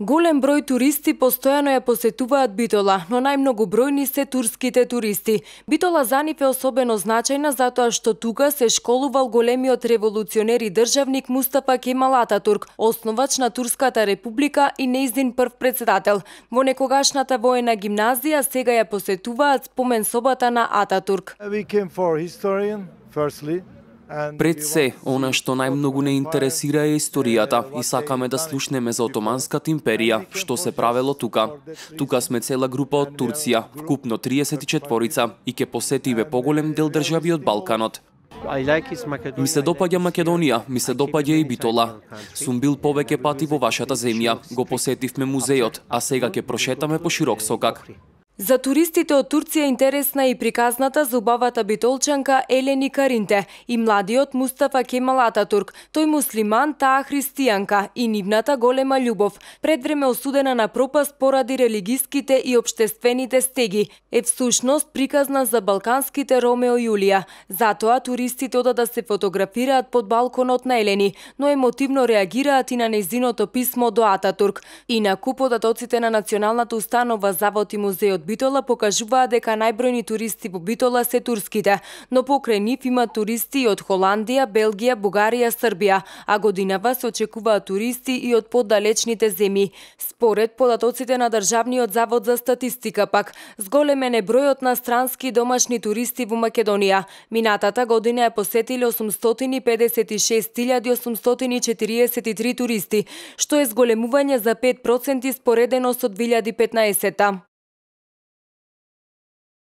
Голем број туристи постојано ја посетуваат Битола, но најмногу бројни се турските туристи. Битола за нив е особено значајна затоа што тука се школувал големиот револуционер и државник Мустафа Кемал Ататурк, основач на Турската република и нејзин прв председател. Во некогашната воена гимназија сега ја посетуваат спомен собата на Ататурк. We came for historian, firstly, Пред се, она што најмногу не интересира е историјата и сакаме да слушнеме за Отоманската империја, што се правело тука. Тука сме цела група од Турција, вкупно 34-ица, и ќе посетиме поголем дел држави од Балканот. Ми се допаѓа Македонија, ми се допаѓа и Битола. Сум бил повеќе пати во вашата земја, го посетивме музеот, а сега ќе прошетаме по широк сокак. За туристите од Турција интересна и приказната зубавата битолчанка Елени Каринте и младиот Мустафа Кемал Турк, Тој муслиман, таа христијанка и нивната голема љубов, предвреме осудена на пропаст поради религиските и обштествените стеги, е всушност приказна за балканските Ромео и Јулија. Затоа туристите одат да се фотографираат под балконот на Елени, но емотивно реагираат и на незиното писмо до Ататурк. на податоците на Националната установа Завод и музеот Битола покажуваа дека најбројни туристи во Битола се турските, но покрај нив има туристи и од Холандија, Белгија, Бугарија, Србија, а годинава се очекуваат туристи и од поддалечните земји. Според податоците на Државниот завод за статистика пак, зголемен е бројот на странски домашни туристи во Македонија. Минатата година е посетиле 856.843 туристи, што е зголемување за 5% споредено со 2015-та.